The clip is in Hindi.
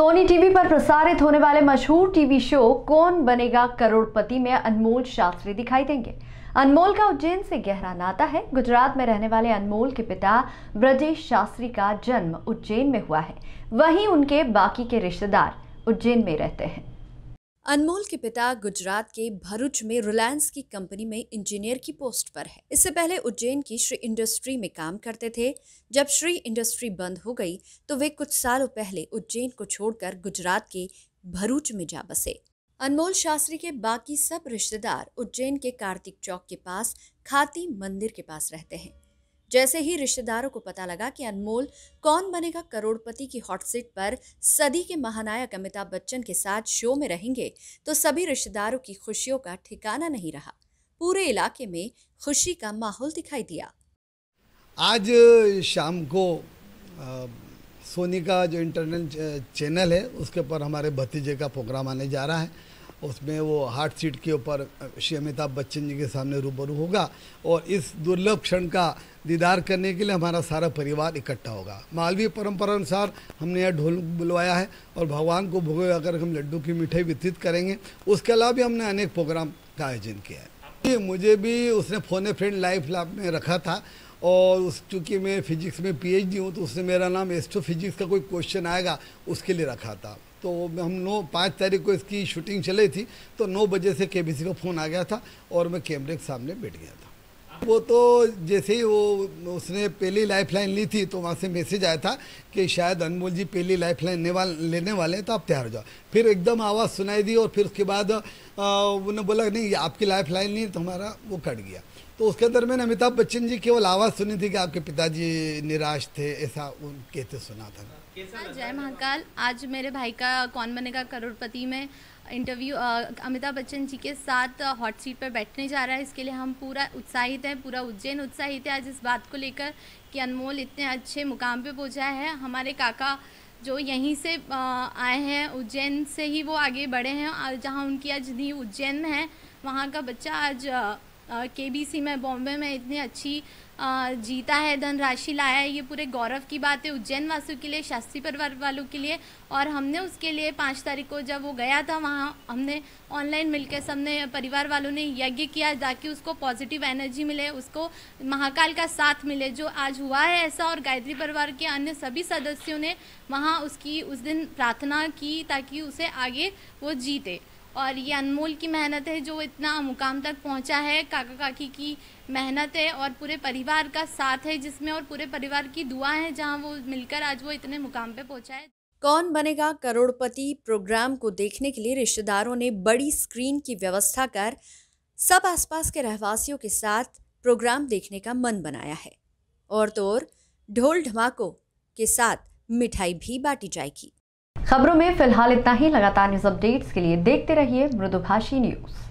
सोनी टीवी पर प्रसारित होने वाले मशहूर टीवी शो कौन बनेगा करोड़पति में अनमोल शास्त्री दिखाई देंगे अनमोल का उज्जैन से गहरा नाता है गुजरात में रहने वाले अनमोल के पिता ब्रजेश शास्त्री का जन्म उज्जैन में हुआ है वहीं उनके बाकी के रिश्तेदार उज्जैन में रहते हैं अनमोल के पिता गुजरात के भरूच में रिलायंस की कंपनी में इंजीनियर की पोस्ट पर है इससे पहले उज्जैन की श्री इंडस्ट्री में काम करते थे जब श्री इंडस्ट्री बंद हो गई तो वे कुछ सालों पहले उज्जैन को छोड़कर गुजरात के भरूच में जा बसे अनमोल शास्त्री के बाकी सब रिश्तेदार उज्जैन के कार्तिक चौक के पास खाती मंदिर के पास रहते हैं जैसे ही रिश्तेदारों को पता लगा कि अनमोल कौन बनेगा करोड़पति की हॉट सीट पर सदी के महानायक अमिताभ बच्चन के साथ शो में रहेंगे तो सभी रिश्तेदारों की खुशियों का ठिकाना नहीं रहा पूरे इलाके में खुशी का माहौल दिखाई दिया आज शाम को सोनी का जो इंटरनल चैनल है उसके ऊपर हमारे भतीजे का प्रोग्राम आने जा रहा है उसमें वो हार्ट सीट के ऊपर श्री अमिताभ बच्चन जी के सामने रूबरू होगा और इस दुर्लभ क्षण का दीदार करने के लिए हमारा सारा परिवार इकट्ठा होगा मालवीय परंपरा अनुसार हमने यह ढोल बुलवाया है और भगवान को भोग अगर हम लड्डू की मिठाई वितरित करेंगे उसके अलावा भी हमने अनेक प्रोग्राम का आयोजन किया है मुझे भी उसने फोन फ्रेंड लाइफ लाभ में रखा था और उस चूँकि मैं फिजिक्स में पीएचडी हूँ तो उसने मेरा नाम एस्ट्रो फिजिक्स का कोई क्वेश्चन आएगा उसके लिए रखा था तो हम नौ पाँच तारीख को इसकी शूटिंग चली थी तो नौ बजे से केबीसी का फ़ोन आ गया था और मैं कैमरे के सामने बैठ गया था वो तो जैसे ही वो उसने पहली लाइफ लाइन ली थी तो वहाँ से मैसेज आया था कि शायद अनमोल जी पहली लाइफ लाइन लेने वाले लेने वाले हैं तो आप तैयार हो जाओ फिर एकदम आवाज़ सुनाई दी और फिर उसके बाद उन्होंने बोला नहीं आपकी लाइफ लाइन नहीं तो हमारा वो कट गया तो उसके अंदर मैंने अमिताभ बच्चन जी केवल आवाज़ सुनी थी कि आपके पिताजी निराश थे ऐसा उन कहते सुना था हाँ, जय महाकाल आज मेरे भाई का कौन बनेगा करोड़पति में इंटरव्यू अमिताभ बच्चन जी के साथ हॉट uh, सीट पर बैठने जा रहा है इसके लिए हम पूरा उत्साहित हैं पूरा उज्जैन उत्साहित है आज इस बात को लेकर कि अनमोल इतने अच्छे मुकाम पे पहुंचा है हमारे काका जो यहीं से uh, आए हैं उज्जैन से ही वो आगे बढ़े हैं और जहाँ उनकी आज नींव उज्जैन में है वहाँ का बच्चा आज uh, के में बॉम्बे में इतनी अच्छी जीता है धनराशि लाया है ये पूरे गौरव की बात है उज्जैन वासियों के लिए शास्त्री परिवार वालों के लिए और हमने उसके लिए पाँच तारीख को जब वो गया था वहाँ हमने ऑनलाइन मिलकर सबने परिवार वालों ने यज्ञ किया ताकि उसको पॉजिटिव एनर्जी मिले उसको महाकाल का साथ मिले जो आज हुआ है ऐसा और गायत्री परिवार के अन्य सभी सदस्यों ने वहाँ उसकी उस दिन प्रार्थना की ताकि उसे आगे वो जीते और ये अनमोल की मेहनत है जो इतना मुकाम तक पहुंचा है काका काकी की मेहनत है और पूरे परिवार का साथ है जिसमें और पूरे परिवार की दुआ है जहां वो मिलकर आज वो इतने मुकाम पे पहुंचा है कौन बनेगा करोड़पति प्रोग्राम को देखने के लिए रिश्तेदारों ने बड़ी स्क्रीन की व्यवस्था कर सब आसपास के रहवासियों के साथ प्रोग्राम देखने का मन बनाया है और तो और ढोल ढमाकों के साथ मिठाई भी बांटी जाएगी खबरों में फिलहाल इतना ही लगातार न्यूज अपडेट्स के लिए देखते रहिए मृदुभाषी न्यूज